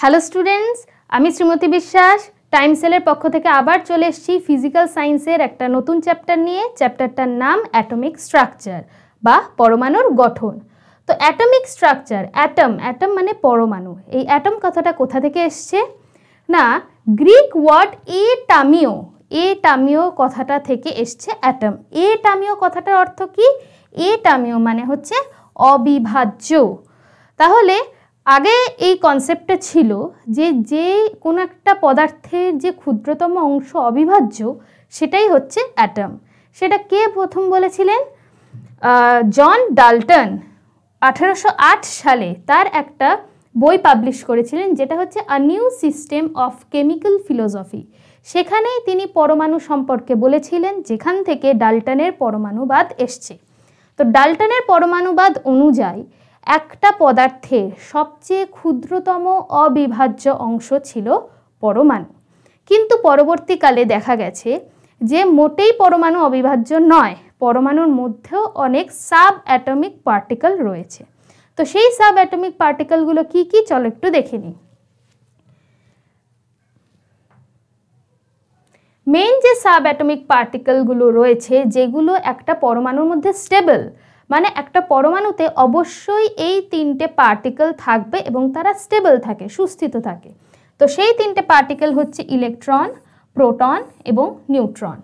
Hello students আমি শ্রীমতী বিশ্বাস time সেলের পক্ষ থেকে আবার চলে এসেছি ফিজিক্যাল সায়েন্সের একটা নতুন চ্যাপ্টার নিয়ে চ্যাপ্টারটার নাম অ্যাটমিক স্ট্রাকচার বা পরমাণুর গঠন তো অ্যাটমিক স্ট্রাকচার অ্যাটম অ্যাটম মানে পরমাণু এই অ্যাটম কথাটা কোথা থেকে এসছে না গ্রিক ওয়ার্ড এ টামিও এ টামিও কথাটা থেকে এসছে অ্যাটম এ টামিও কথাটার অর্থ কি এ টামিও মানে হচ্ছে অবিভাজ্য তাহলে আগে এই কনসেপ্টটা ছিল যে যে কোনো একটা পদার্থের যে ক্ষুদ্রতম অংশ অবিভাজ্য সেটাই হচ্ছে অ্যাটম সেটা কে প্রথম বলেছিলেন জন ডাল্টন আঠারোশো সালে তার একটা বই পাবলিশ করেছিলেন যেটা হচ্ছে a new system of chemical philosophy সেখানেই তিনি পরমাণু সম্পর্কে বলেছিলেন যেখান থেকে ডাল্টনের পরমাণুবাদ এসছে তো ডাল্টনের পরমাণুবাদ অনুযায়ী একটা পদার্থে সবচেয়ে ক্ষুদ্রতম অবিভাজ্য অংশ ছিল পরমাণু কিন্তু পরবর্তীকালে দেখা গেছে যে মোটেই পরমাণু অবিভাজ্য নয় পরমাণুর মধ্যেও অনেক সাব অ্যাটমিক পার্টিকেল রয়েছে তো সেই সাব অ্যাটমিক পার্টিকেলগুলো কি কি চলো একটু দেখে নিই মেইন যে সাব অ্যাটমিক পার্টিকেলগুলো রয়েছে যেগুলো একটা পরমাণুর মধ্যে স্টেবল মানে একটা পরমাণুতে অবশ্যই এই তিনটে পার্টিকেল থাকবে এবং তারা স্টেবল থাকে সুস্থিত থাকে তো সেই তিনটে পার্টিকেল হচ্ছে ইলেকট্রন প্রোটন এবং নিউট্রন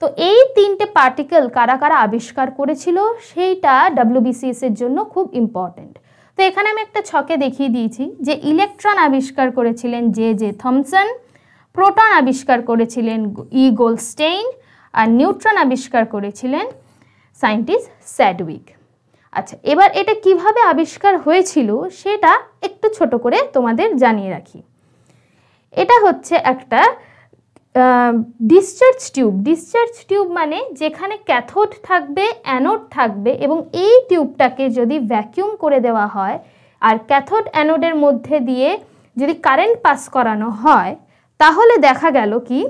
তো এই তিনটে পার্টিকেল কারা কারা আবিষ্কার করেছিল সেইটা ডাব্লিউবিসিএস এর জন্য খুব ইম্পর্টেন্ট তো এখানে আমি একটা ছকে দেখিয়ে দিয়েছি যে ইলেকট্রন আবিষ্কার করেছিলেন জে জে থমসন প্রোটন আবিষ্কার করেছিলেন ই e গোলস্টেইন আর নিউট্রন আবিষ্কার করেছিলেন সায়েন্টিস্ট স্যাডউইক আচ্ছা এবার এটা কিভাবে আবিষ্কার হয়েছিল সেটা একটু ছোট করে তোমাদের জানিয়ে রাখি এটা হচ্ছে একটা ডিসচার্জ টিউব ডিসচার্জ টিউব মানে যেখানে ক্যাথোড থাকবে অ্যানোড থাকবে এবং এই টিউবটাকে যদি ভ্যাকিউম করে দেওয়া হয় আর ক্যাথোড অ্যানোডের মধ্যে দিয়ে যদি কারেন্ট পাস করানো হয় তাহলে দেখা গেল কি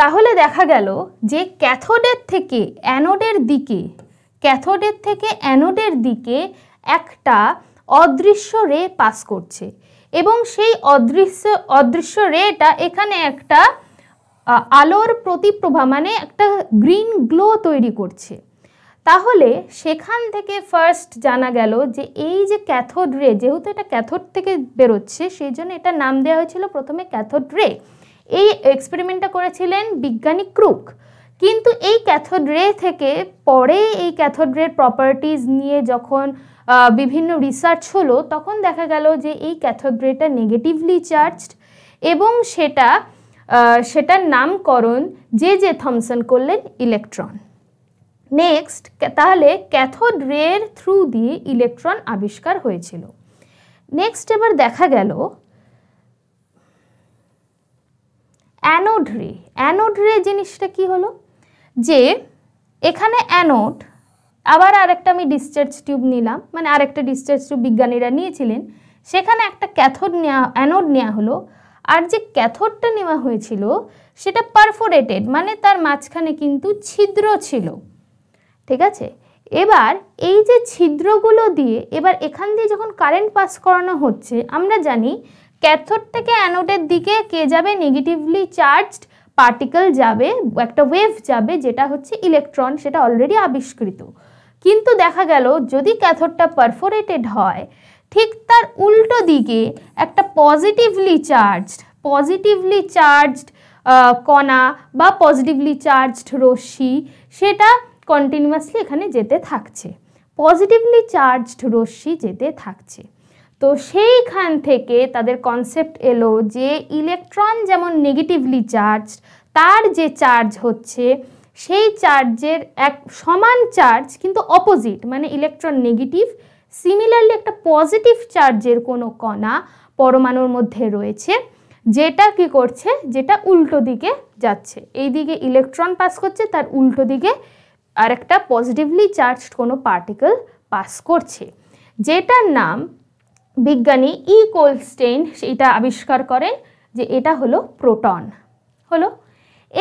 তাহলে দেখা গেল যে ক্যাথোডের থেকে অ্যানোডের দিকে ক্যাথোডের থেকে অ্যানোডের দিকে একটা অদৃশ্য রে পাস করছে এবং সেই অদৃশ্য অদৃশ্য রেটা এখানে একটা আলোর প্রতিপ্রভা মানে একটা গ্রিন গ্লো তৈরি করছে তাহলে সেখান থেকে ফার্স্ট জানা গেল যে এই যে ক্যাথোড রে যেহেতু এটা ক্যাথোড থেকে বেরোচ্ছে সেই জন্য এটা নাম দেওয়া হয়েছিল প্রথমে ক্যাথোড রে এই এক্সপেরিমেন্টটা করেছিলেন বিজ্ঞানী ক্রুক কিন্তু এই ক্যাথোড্রে থেকে পরে এই ক্যাথোড্রের প্রপার্টিস প্রপার্টিজ নিয়ে যখন বিভিন্ন রিসার্চ হলো তখন দেখা গেল যে এই ক্যাথোড্রেটা নেগেটিভলি চার্জড এবং সেটা সেটার নামকরণ যে যে থমসন করলেন ইলেকট্রন নেক্সট তাহলে ক্যাথোড রের থ্রু দিয়ে ইলেকট্রন আবিষ্কার হয়েছিল নেক্সট এবার দেখা গেল অ্যানোড রে অ্যানোড রে জিনিসটা কি হলো যে এখানে অ্যানোড আবার আরেকটা আমি ডিসচার্জ টিউব নিলাম মানে আরেকটা ডিসচার্জ টিউব বিজ্ঞানীরা নিয়েছিলেন সেখানে একটা ক্যাথোড নেওয়া অ্যানোড নেওয়া হলো আর যে ক্যাথোডটা নেওয়া হয়েছিল সেটা পারফোরেটেড মানে তার মাঝখানে কিন্তু ছিদ্র ছিল ঠিক আছে এবার এই যে ছিদ্রগুলো দিয়ে এবার এখান দিয়ে যখন কারেন্ট পাস করানো হচ্ছে আমরা জানি ক্যাথোড থেকে অ্যানোডের দিকে কে যাবে নেগেটিভলি চার্জড পার্টিকেল যাবে একটা ওয়েভ যাবে যেটা হচ্ছে ইলেকট্রন সেটা অলরেডি আবিষ্কৃত কিন্তু দেখা গেল যদি ক্যাথোডটা পারফোরেটেড হয় ঠিক তার উল্টো দিকে একটা পজিটিভলি চার্জড পজিটিভলি চার্জড কণা বা পজিটিভলি চার্জড রশ্মি সেটা কন্টিনিউয়াসলি এখানে যেতে থাকছে পজিটিভলি চার্জড রশ্মি যেতে থাকছে তো সেইখান থেকে তাদের কনসেপ্ট এলো যে ইলেকট্রন যেমন নেগেটিভলি চার্জ তার যে চার্জ হচ্ছে সেই চার্জের এক সমান চার্জ কিন্তু অপোজিট মানে ইলেকট্রন নেগেটিভ সিমিলারলি একটা পজিটিভ চার্জের কোনো কণা পরমাণুর মধ্যে রয়েছে যেটা কি করছে যেটা উল্টো দিকে যাচ্ছে এই দিকে ইলেকট্রন পাস করছে তার উল্টো দিকে আর একটা পজিটিভলি চার্জড কোনো পার্টিকেল পাস করছে যেটার নাম বিজ্ঞানী ই কোলস্টেইন সেটা আবিষ্কার করেন যে এটা হলো প্রোটন হলো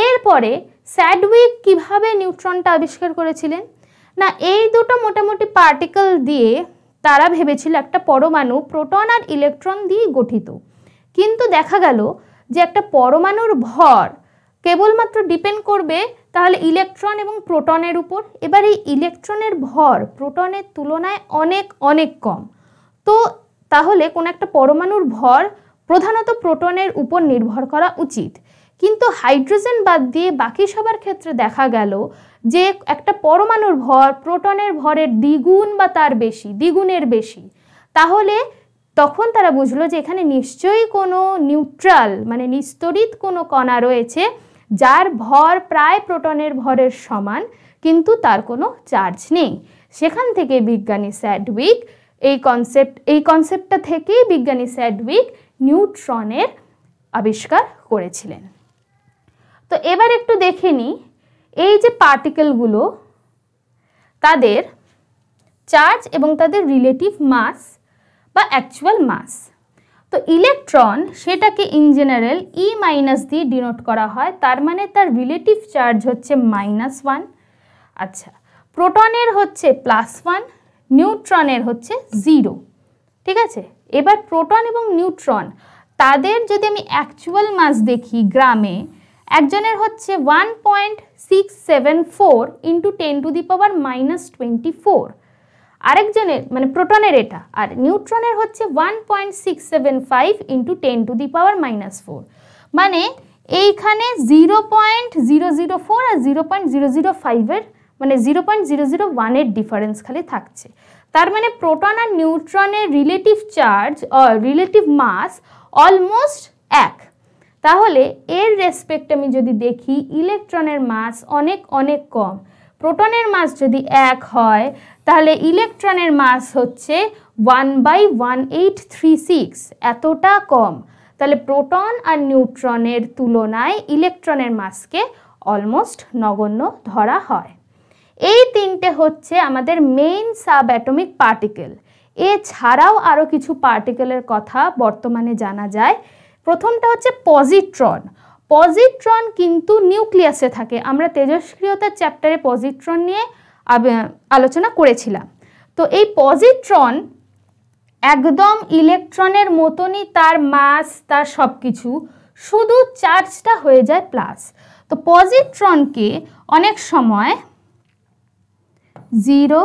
এরপরে স্যাডউইক কিভাবে নিউট্রনটা আবিষ্কার করেছিলেন না এই দুটো মোটামুটি পার্টিকেল দিয়ে তারা ভেবেছিল একটা পরমাণু প্রোটন আর ইলেকট্রন দিয়ে গঠিত কিন্তু দেখা গেল যে একটা পরমাণুর ভর কেবলমাত্র ডিপেন্ড করবে তাহলে ইলেকট্রন এবং প্রোটনের উপর এবার এই ইলেকট্রনের ভর প্রোটনের তুলনায় অনেক অনেক কম তো তাহলে কোনো একটা পরমাণুর ভর প্রধানত প্রোটনের উপর নির্ভর করা উচিত কিন্তু হাইড্রোজেন বাদ দিয়ে বাকি সবার ক্ষেত্রে দেখা গেল যে একটা পরমাণুর ভর প্রোটনের ভরের দ্বিগুণ বা তার বেশি দ্বিগুণের বেশি তাহলে তখন তারা বুঝলো যে এখানে নিশ্চয়ই কোনো নিউট্রাল মানে নিস্তরিত কোনো কণা রয়েছে যার ভর প্রায় প্রোটনের ভরের সমান কিন্তু তার কোনো চার্জ নেই সেখান থেকে বিজ্ঞানী স্যাডউইক এই কনসেপ্ট এই কনসেপ্টটা থেকেই বিজ্ঞানী স্যাডউইক নিউট্রনের আবিষ্কার করেছিলেন তো এবার একটু দেখে নিই এই যে পার্টিকেলগুলো তাদের চার্জ এবং তাদের রিলেটিভ মাস বা অ্যাকচুয়াল মাস তো ইলেকট্রন সেটাকে ইন জেনারেল ই মাইনাস দিয়ে ডিনোট করা হয় তার মানে তার রিলেটিভ চার্জ হচ্ছে মাইনাস ওয়ান আচ্ছা প্রোটনের হচ্ছে প্লাস ওয়ান নিউট্রনের হচ্ছে জিরো ঠিক আছে এবার প্রোটন এবং নিউট্রন তাদের যদি আমি অ্যাকচুয়াল মাস দেখি গ্রামে একজনের হচ্ছে one point six seven four into ten to the power minus twenty four আরেকজনের মানে প্রোটনের এটা আর নিউট্রনের হচ্ছে one point six seven five into ten to the power minus four মানে এইখানে zero point zero zero four আর জিরো পয়েন্ট জিরো জিরো ফাইভের মানে জিরো পয়েন্ট জিরো জিরো ওয়ানের ডিফারেন্স খালি থাকছে তার মানে প্রোটন আর নিউট্রনের relative charge relative mass almost এক তাহলে এর রেসপেক্ট আমি যদি দেখি ইলেকট্রনের মাস অনেক অনেক কম প্রোটনের মাস যদি এক হয় তাহলে ইলেকট্রনের মাস হচ্ছে one by one eight three six এতটা কম তাহলে প্রোটন আর নিউট্রনের তুলনায় ইলেকট্রনের মাসকে অলমোস্ট নগণ্য ধরা হয় এই তিনটে হচ্ছে আমাদের মেইন সাব অ্যাটমিক পার্টিকেল এছাড়াও আরও কিছু পার্টিকেলের কথা বর্তমানে জানা যায় প্রথমটা হচ্ছে পজিট্রন পজিট্রন কিন্তু নিউক্লিয়াসে থাকে আমরা তেজস্ক্রিয়তার চ্যাপ্টারে পজিট্রন নিয়ে আলোচনা করেছিলাম তো এই পজিট্রন একদম ইলেকট্রনের মতনই তার মাস তার সব কিছু শুধু চার্জটা হয়ে যায় প্লাস তো পজিট্রনকে অনেক সময় জিরো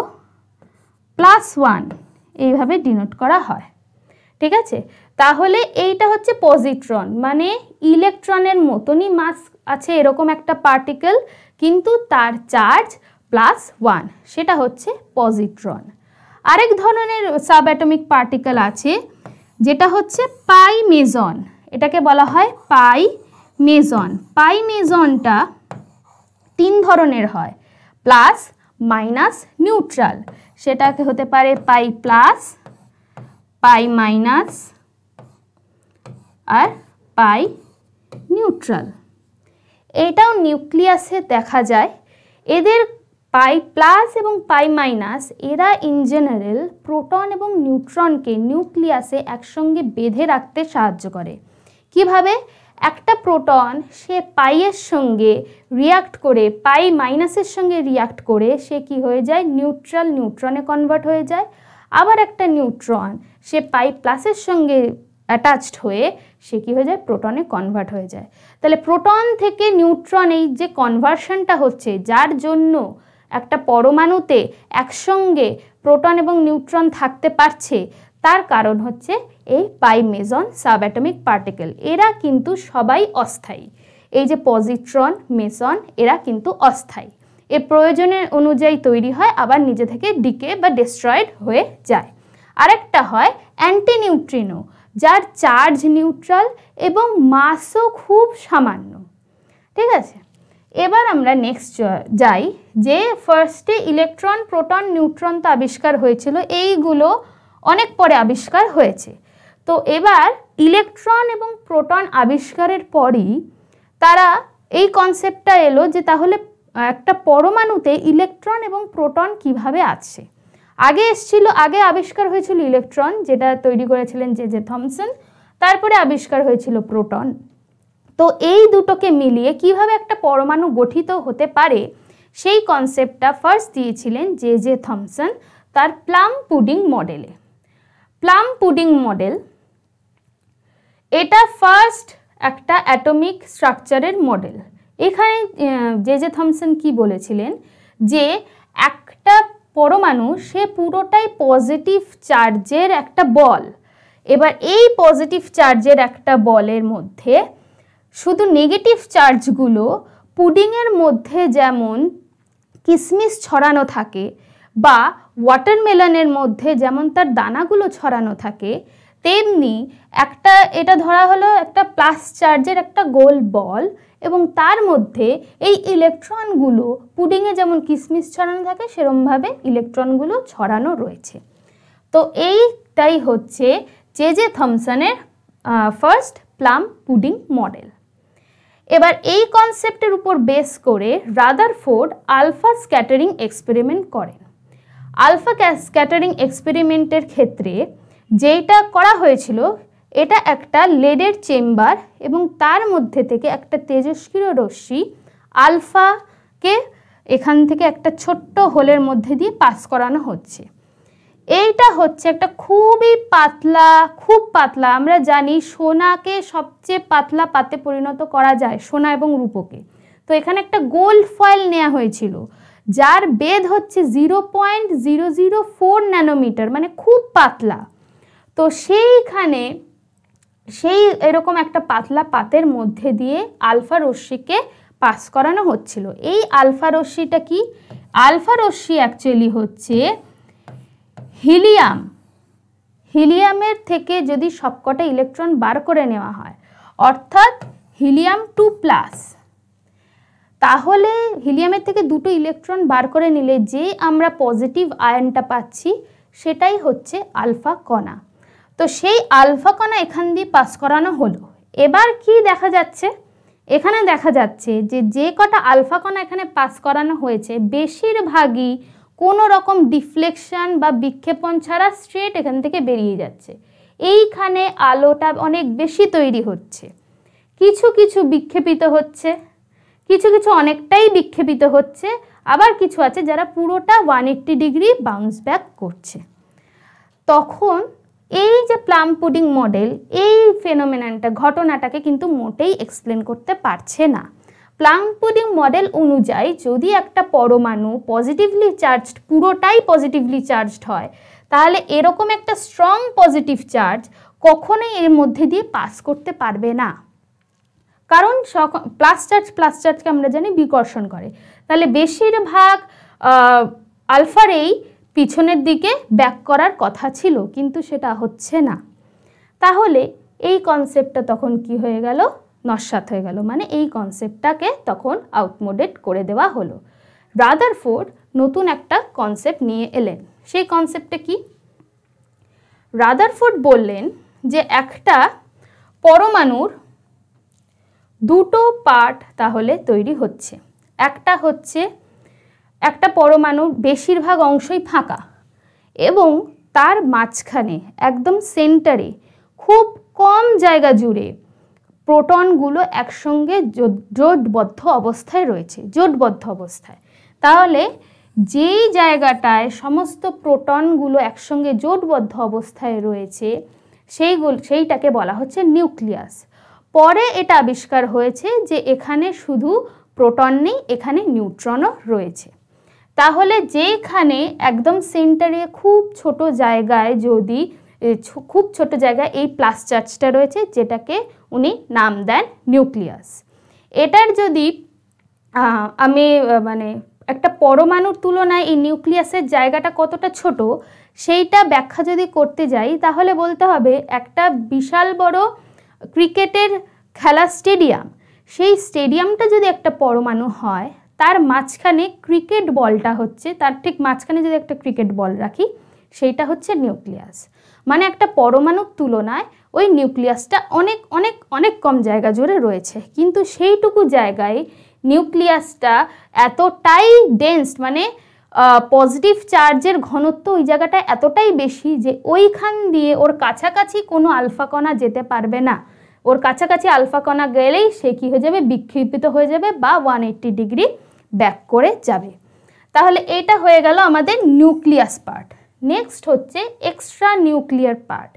প্লাস ওয়ান এইভাবে ডিনোট করা হয় ঠিক আছে তাহলে এইটা হচ্ছে পজিট্রন মানে ইলেকট্রনের মতনই মাস আছে এরকম একটা পার্টিকেল কিন্তু তার চার্জ প্লাস ওয়ান সেটা হচ্ছে পজিট্রন আরেক ধরনের সাব অ্যাটমিক পার্টিকেল আছে যেটা হচ্ছে পাই মেজন এটাকে বলা হয় পাই মেজন পাই মেজনটা তিন ধরনের হয় প্লাস মাইনাস নিউট্রাল সেটাকে হতে পারে পাই প্লাস পাই মাইনাস আর পাই নিউট্রাল এটাও নিউক্লিয়াসে দেখা যায় এদের পাই প্লাস এবং পাই মাইনাস এরা ইন জেনারেল প্রোটন এবং নিউট্রনকে নিউক্লিয়াসে একসঙ্গে বেঁধে রাখতে সাহায্য করে কিভাবে একটা প্রোটন সে পাইয়ের সঙ্গে রিয়াক্ট করে পাই মাইনাসের সঙ্গে রিয়াক্ট করে সে কি হয়ে যায় নিউট্রাল নিউট্রনে কনভার্ট হয়ে যায় আবার একটা নিউট্রন সে পাই প্লাসের সঙ্গে অ্যাটাচড হয়ে সে কী হয়ে যায় প্রোটনে কনভার্ট হয়ে যায় তাহলে প্রোটন থেকে নিউট্রন এই যে কনভার্শনটা হচ্ছে যার জন্য একটা পরমাণুতে একসঙ্গে প্রোটন এবং নিউট্রন থাকতে পারছে তার কারণ হচ্ছে এই পাইমেজন সাবঅ্যাটমিক পার্টিকেল এরা কিন্তু সবাই অস্থায়ী এই যে পজিট্রন মেসন এরা কিন্তু অস্থায়ী এ প্রয়োজনের অনুযায়ী তৈরি হয় আবার নিজে থেকে ডিকে বা ডিস্ট্রয়েড হয়ে যায় আরেকটা হয় অ্যান্টি নিউট্রিনো যার চার্জ নিউট্রাল এবং মাসও খুব সামান্য ঠিক আছে এবার আমরা নেক্সট যাই যে ফার্স্টে ইলেকট্রন প্রোটন নিউট্রন তো আবিষ্কার হয়েছিল এইগুলো অনেক পরে আবিষ্কার হয়েছে তো এবার ইলেকট্রন এবং প্রোটন আবিষ্কারের পরই তারা এই কনসেপ্টটা এলো যে তাহলে একটা পরমাণুতে ইলেকট্রন এবং প্রোটন কিভাবে আছে আগে এসছিল আগে আবিষ্কার হয়েছিল ইলেকট্রন যেটা তৈরি করেছিলেন জে জে থমসন তারপরে আবিষ্কার হয়েছিল প্রোটন তো এই দুটোকে মিলিয়ে কিভাবে একটা পরমাণু গঠিত হতে পারে সেই কনসেপ্টটা ফার্স্ট দিয়েছিলেন জে জে থমসন তার প্লাম পুডিং মডেলে প্লাম পুডিং মডেল এটা ফার্স্ট একটা অ্যাটমিক স্ট্রাকচারের মডেল এখানে জে জে থমসন কি বলেছিলেন যে একটা পরমাণু সে পুরোটাই পজিটিভ চার্জের একটা বল এবার এই পজিটিভ চার্জের একটা বলের মধ্যে শুধু নেগেটিভ চার্জগুলো পুডিংয়ের মধ্যে যেমন কিসমিস ছড়ানো থাকে বা ওয়াটারমেলনের মধ্যে যেমন তার দানাগুলো ছড়ানো থাকে তেমনি একটা এটা ধরা হলো একটা প্লাস চার্জের একটা গোল বল এবং তার মধ্যে এই ইলেকট্রনগুলো পুডিংয়ে যেমন কিসমিস ছড়ানো থাকে সেরমভাবে ইলেকট্রনগুলো ছড়ানো রয়েছে তো এইটাই হচ্ছে জে জে থমসনের ফার্স্ট প্লাম পুডিং মডেল এবার এই কনসেপ্টের উপর বেস করে Rutherford alpha scattering experiment করেন আলফা স্ক্যাটারিং এক্সপেরিমেন্টের ক্ষেত্রে যেইটা করা হয়েছিল এটা একটা লেডের চেম্বার এবং তার মধ্যে থেকে একটা তেজস্ক্রিয় রশ্মি আলফাকে এখান থেকে একটা ছোট্ট হোলের মধ্যে দিয়ে পাস করানো হচ্ছে এইটা হচ্ছে একটা খুবই পাতলা খুব পাতলা আমরা জানি সোনাকে সবচেয়ে পাতলা পাতে পরিণত করা যায় সোনা এবং রূপকে তো এখানে একটা গোল্ড ফয়েল নেওয়া হয়েছিল যার বেদ হচ্ছে zero point zero zero four nanometre মানে খুব পাতলা তো সেইখানে সেই এরকম একটা পাতলা পাতের মধ্যে দিয়ে আলফা রশ্মিকে পাস করানো হচ্ছিল এই আলফা রশ্মিটা কি আলফা রশ্মি অ্যাকচুয়ালি হচ্ছে হিলিয়াম হিলিয়ামের থেকে যদি সবকটা ইলেকট্রন বার করে নেওয়া হয় অর্থাৎ হিলিয়াম টু প্লাস তাহলে হিলিয়ামের থেকে দুটো ইলেকট্রন বার করে নিলে যে আমরা পজিটিভ আয়নটা পাচ্ছি সেটাই হচ্ছে আলফা কণা তো সেই আলফা কণা এখান দিয়ে পাস করানো হলো এবার কি দেখা যাচ্ছে এখানে দেখা যাচ্ছে যে যে কটা আলফা কণা এখানে পাস করানো হয়েছে বেশিরভাগই কোনো রকম ডিফ্লেকশন বা বিক্ষেপণ ছাড়া স্ট্রেট এখান থেকে বেরিয়ে যাচ্ছে এইখানে আলোটা অনেক বেশি তৈরি হচ্ছে কিছু কিছু বিক্ষেপিত হচ্ছে কিছু কিছু অনেকটাই বিক্ষেপিত হচ্ছে আবার কিছু আছে যারা পুরোটা one eighty degree bounce back করছে তখন এই যে প্লাম পুডিং মডেল এই ফেনোমেনানটা ঘটনাটাকে কিন্তু মোটেই এক্সপ্লেন করতে পারছে না প্লাম পুডিং মডেল অনুযায়ী যদি একটা পরমাণু পজিটিভলি চার্জড পুরোটাই পজিটিভলি চার্জড হয় তাহলে এরকম একটা স্ট্রং পজিটিভ চার্জ কখনোই এর মধ্যে দিয়ে পাস করতে পারবে না কারণ প্লাস চার্জ প্লাস চার্জকে আমরা জানি বিকর্ষণ করে তাহলে বেশিরভাগ আলফারেই পিছনের দিকে ব্যাক করার কথা ছিল কিন্তু সেটা হচ্ছে না তাহলে এই কনসেপ্টটা তখন কি হয়ে গেল নস্বাত হয়ে গেল মানে এই কনসেপ্টটাকে তখন আউটমোডেট করে দেওয়া হলো রাদার ফোর্ড নতুন একটা কনসেপ্ট নিয়ে এলেন সেই কনসেপ্টটা কি রাদারফোর্ড বললেন যে একটা পরমাণুর দুটো পার্ট তাহলে তৈরি হচ্ছে একটা হচ্ছে একটা পরমাণুর বেশিরভাগ অংশই ফাঁকা এবং তার মাঝখানে একদম সেন্টারে খুব কম জায়গা জুড়ে প্রোটনগুলো একসঙ্গে জোটবদ্ধ অবস্থায় রয়েছে জোটবদ্ধ অবস্থায় তাহলে যেই জায়গাটায় সমস্ত প্রোটনগুলো একসঙ্গে জোটবদ্ধ অবস্থায় রয়েছে সেইগুলো সেইটাকে বলা হচ্ছে নিউক্লিয়াস পরে এটা আবিষ্কার হয়েছে যে এখানে শুধু প্রোটন নেই এখানে নিউট্রনও রয়েছে তাহলে যেখানে একদম সেন্টারে খুব ছোট জায়গায় যদি খুব ছোট জায়গায় এই প্লাস চার্জটা রয়েছে যেটাকে উনি নাম দেন নিউক্লিয়াস এটার যদি আমি মানে একটা পরমাণুর তুলনায় এই নিউক্লিয়াসের জায়গাটা কতটা ছোট সেইটা ব্যাখ্যা যদি করতে যাই তাহলে বলতে হবে একটা বিশাল বড় ক্রিকেটের খেলা স্টেডিয়াম সেই স্টেডিয়ামটা যদি একটা পরমাণু হয় তার মাঝখানে ক্রিকেট বলটা হচ্ছে তার ঠিক মাঝখানে যদি একটা ক্রিকেট বল রাখি সেইটা হচ্ছে নিউক্লিয়াস মানে একটা পরমাণুর তুলনায় ওই নিউক্লিয়াসটা অনেক অনেক অনেক কম জায়গা জুড়ে রয়েছে কিন্তু সেইটুকু জায়গায় নিউক্লিয়াসটা এতটাই ডেন্সড মানে পজিটিভ চার্জের ঘনত্ব ওই জায়গাটা এতটাই বেশি যে ওইখান দিয়ে ওর কাছাকাছি কোনো আলফাকণা যেতে পারবে না ওর কাছাকাছি আলফাকণা গেলেই সে কী হয়ে যাবে বিক্ষিপ্ত হয়ে যাবে বা ওয়ান ডিগ্রি ব্যাক করে যাবে তাহলে এটা হয়ে গেল আমাদের নিউক্লিয়াস পার্ট নেক্সট হচ্ছে extra nuclear part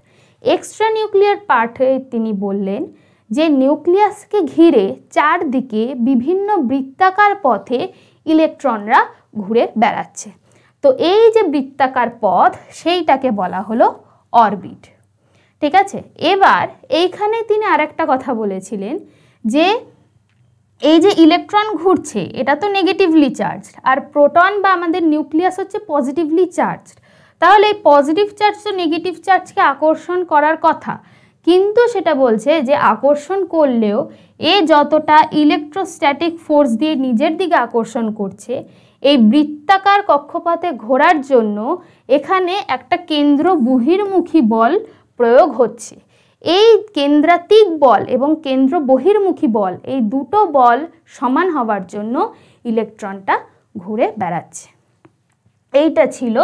extra nuclear পার্টে তিনি বললেন যে নিউক্লিয়াসকে ঘিরে চারদিকে বিভিন্ন বৃত্তাকার পথে ইলেকট্রনরা ঘুরে বেড়াচ্ছে তো এই যে বৃত্তাকার পথ সেইটাকে বলা হলো অরবিট ঠিক আছে এবার এইখানে তিনি আরেকটা কথা বলেছিলেন যে এই যে ইলেকট্রন ঘুরছে এটা তো নেগেটিভলি চার্জড আর প্রোটন বা আমাদের নিউক্লিয়াস হচ্ছে পজিটিভলি চার্জ তাহলে এই পজিটিভ চার্জ তো নেগেটিভ চার্জকে আকর্ষণ করার কথা কিন্তু সেটা বলছে যে আকর্ষণ করলেও এ যতটা ইলেকট্রোস্ট্যাটিক ফোর্স দিয়ে নিজের দিকে আকর্ষণ করছে এই বৃত্তাকার কক্ষপাতে ঘোরার জন্য এখানে একটা কেন্দ্র বহির্মুখী বল প্রয়োগ হচ্ছে এই কেন্দ্রাতিক বল এবং কেন্দ্র বহির্মুখী বল এই দুটো বল সমান হওয়ার জন্য ইলেকট্রনটা ঘুরে বেড়াচ্ছে এইটা ছিল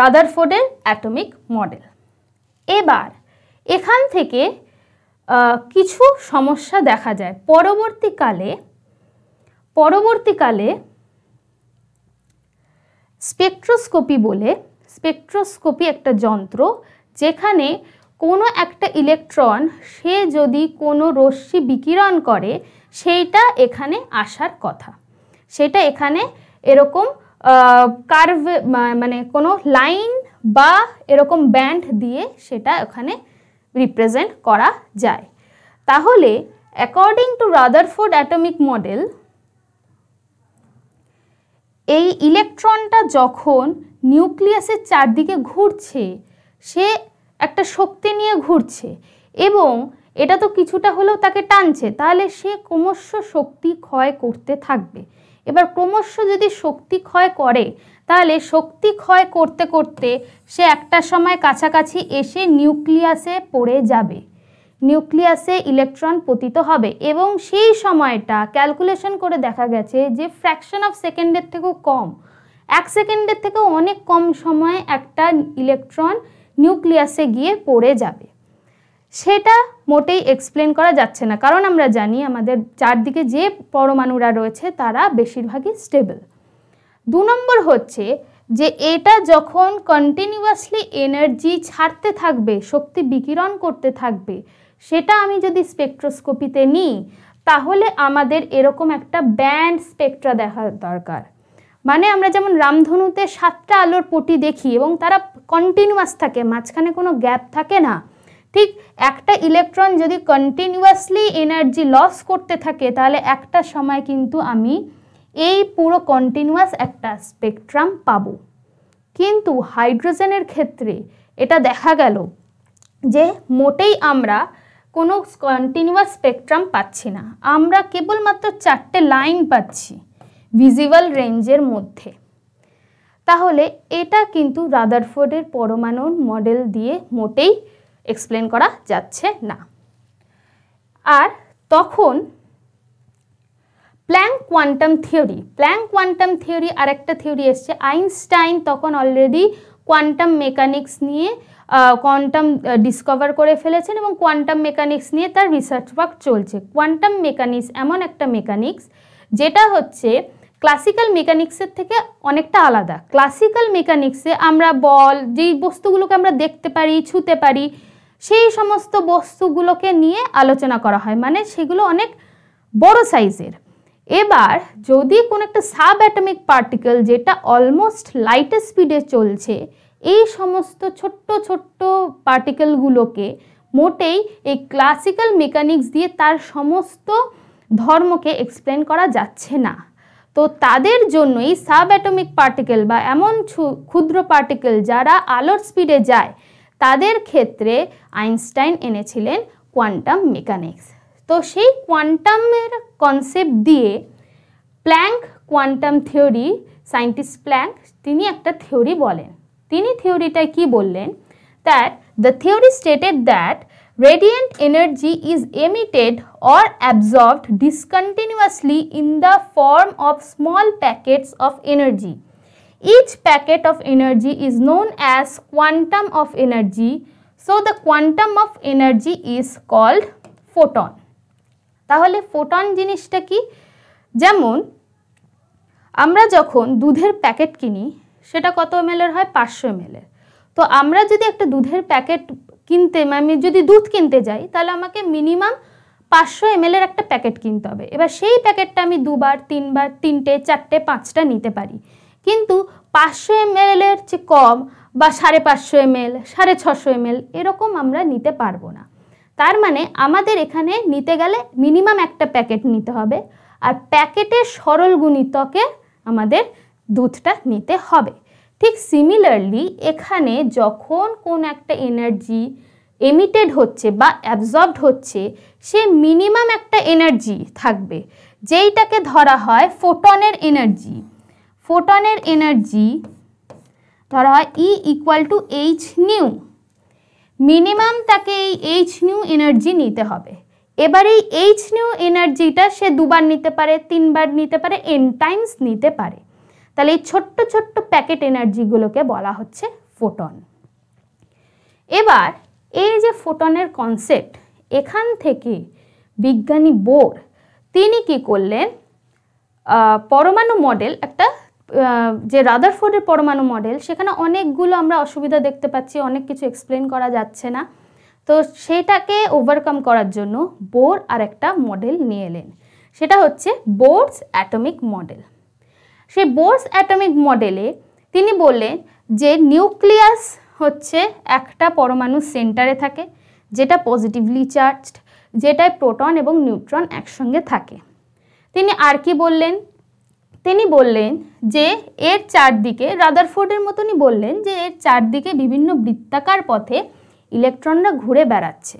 রাদারফোর্ডের অ্যাটমিক মডেল এবার এখান থেকে কিছু সমস্যা দেখা যায় পরবর্তীকালে পরবর্তীকালে স্পেকট্রোস্কোপি বলে স্পেকট্রোস্কোপি একটা যন্ত্র যেখানে কোনো একটা ইলেকট্রন সে যদি কোনো রশ্মি বিকিরণ করে সেইটা এখানে আসার কথা সেটা এখানে এরকম কার্ভ মানে কোনো লাইন বা এরকম ব্যান্ড দিয়ে সেটা ওখানে রিপ্রেজেন্ট করা যায় তাহলে according to Rutherford atomic model এই ইলেকট্রনটা যখন নিউক্লিয়াসের চারদিকে ঘুরছে সে একটা শক্তি নিয়ে ঘুরছে এবং এটা তো কিছুটা হলেও তাকে টানছে তাহলে সে ক্রমশ শক্তি ক্ষয় করতে থাকবে এবার ক্রমশ যদি শক্তি ক্ষয় করে তাহলে শক্তি ক্ষয় করতে করতে সে একটা সময় কাছাকাছি এসে নিউক্লিয়াসে পড়ে যাবে নিউক্লিয়াসে ইলেকট্রন পতিত হবে এবং সেই সময়টা ক্যালকুলেশন করে দেখা গেছে যে ফ্র্যাকশন অফ সেকেন্ডের থেকেও কম এক সেকেন্ডের থেকেও অনেক কম সময়ে একটা ইলেকট্রন নিউক্লিয়াসে গিয়ে পড়ে যাবে সেটা মোটেই এক্সপ্লেন করা যাচ্ছে না কারণ আমরা জানি আমাদের চারদিকে যে পরমাণুরা রয়েছে তারা বেশিরভাগই স্টেবল দু নম্বর হচ্ছে যে এটা যখন কন্টিনিউয়াসলি এনার্জি ছাড়তে থাকবে শক্তি বিকিরণ করতে থাকবে সেটা আমি যদি স্পেকট্রোস্কোপিতে নিই তাহলে আমাদের এরকম একটা ব্যান্ড স্পেকট্রা দেখা দরকার মানে আমরা যেমন রামধনুতে সাতটা আলোর পটি দেখি এবং তারা কন্টিনিউয়াস থাকে মাঝখানে কোনো গ্যাপ থাকে না ঠিক একটা ইলেকট্রন যদি কন্টিনিউয়াসলি এনার্জি লস করতে থাকে তাহলে একটা সময় কিন্তু আমি এই পুরো কন্টিনিউয়াস একটা স্পেকট্রাম পাব কিন্তু হাইড্রোজেনের ক্ষেত্রে এটা দেখা গেল যে মোটেই আমরা কোনো কন্টিনিউয়াস স্পেকট্রাম পাচ্ছি না আমরা কেবলমাত্র চারটে লাইন পাচ্ছি ভিজিবল রেঞ্জের মধ্যে তাহলে এটা কিন্তু রাদারফোর্ডের পরমাণুর মডেল দিয়ে মোটেই এক্সপ্লেন করা যাচ্ছে না আর তখন Planck quantum theory Planck quantum theory আর একটা থিওরি এসছে আইনস্টাইন তখন অলরেডি কোয়ান্টাম মেকানিক্স নিয়ে কোয়ান্টাম ডিসকভার করে ফেলেছেন এবং কোয়ান্টাম মেকানিক্স নিয়ে তার রিসার্চ ওয়ার্ক চলছে কোয়ান্টাম মেকানিক্স এমন একটা মেকানিক্স যেটা হচ্ছে ক্লাসিক্যাল মেকানিক্সের থেকে অনেকটা আলাদা ক্লাসিক্যাল মেকানিক্সে আমরা বল যেই বস্তুগুলোকে আমরা দেখতে পারি ছুতে পারি সেই সমস্ত বস্তুগুলোকে নিয়ে আলোচনা করা হয় মানে সেগুলো অনেক বড় সাইজের এবার যদি কোনো একটা সাব অ্যাটমিক পার্টিকেল যেটা অলমোস্ট লাইটের স্পিডে চলছে এই সমস্ত ছোট্ট ছোট্ট পার্টিকেলগুলোকে মোটেই এই ক্লাসিক্যাল মেকানিক্স দিয়ে তার সমস্ত ধর্মকে এক্সপ্লেন করা যাচ্ছে না তো তাদের জন্যই সাব অ্যাটমিক পার্টিকেল বা এমন ক্ষুদ্র পার্টিকেল যারা আলোর স্পিডে যায় তাদের ক্ষেত্রে আইনস্টাইন এনেছিলেন কোয়ান্টাম মেকানিক্স তো সেই কোয়ান্টামের কনসেপ্ট দিয়ে Planck quantum theory scientist Planck তিনি একটা থিওরি বলেন তিনি থিওরিটায় কি বললেন that the theory stated that radiant energy is emitted or absorbed discontinuously in the form of small packets of energy each packet of energy is known as quantum of energy so the quantum of energy is called photon তাহলে photon জিনিসটা কি যেমন আমরা যখন দুধের packet কিনি সেটা কত এম হয় পাঁচশো এম তো আমরা যদি একটা দুধের প্যাকেট কিনতে মানে আমি যদি দুধ কিনতে যাই তাহলে আমাকে মিনিমাম পাঁচশো এম এর একটা প্যাকেট কিনতে হবে এবার সেই প্যাকেটটা আমি দুবার তিনবার তিনটে চারটে পাঁচটা নিতে পারি কিন্তু পাঁচশো এম এর চেয়ে কম বা সাড়ে পাঁচশো এম এল সাড়ে ছশো এম এরকম আমরা নিতে পারবো না তার মানে আমাদের এখানে নিতে গেলে মিনিমাম একটা প্যাকেট নিতে হবে আর প্যাকেটের সরল গুণিতকে আমাদের দুধটা নিতে হবে ঠিক সিমিলারলি এখানে যখন কোন একটা এনার্জি এমিটেড হচ্ছে বা অ্যাবজর্বড হচ্ছে সে মিনিমাম একটা এনার্জি থাকবে যেইটাকে ধরা হয় ফোটনের এনার্জি ফোটনের এনার্জি ধরা হয় E equal to H nu minimum তাকে এই এইচ নিউ এনার্জি নিতে হবে এবার এই এইচ নিউ এনার্জিটা সে দুবার নিতে পারে তিনবার নিতে পারে এন টাইমস নিতে পারে তাহলে এই ছোট্ট ছোট্ট প্যাকেট এনার্জিগুলোকে বলা হচ্ছে ফোটন এবার এই যে ফোটনের কনসেপ্ট এখান থেকে বিজ্ঞানী বোর তিনি কি করলেন পরমাণু মডেল একটা যে রাদারফোর্ডের পরমাণু মডেল সেখানে অনেকগুলো আমরা অসুবিধা দেখতে পাচ্ছি অনেক কিছু এক্সপ্লেন করা যাচ্ছে না তো সেটাকে ওভারকাম করার জন্য বোর আর একটা মডেল নিয়ে এলেন সেটা হচ্ছে বোর্ডস অ্যাটমিক মডেল সেই বোস অ্যাটমিক মডেলে তিনি বললেন যে নিউক্লিয়াস হচ্ছে একটা পরমাণু সেন্টারে থাকে যেটা পজিটিভলি চার্জড যেটায় প্রোটন এবং নিউট্রন একসঙ্গে থাকে তিনি আর কি বললেন তিনি বললেন যে এর চারদিকে রাদারফোর্ডের মতনই বললেন যে এর চারদিকে বিভিন্ন বৃত্তাকার পথে ইলেকট্রনরা ঘুরে বেড়াচ্ছে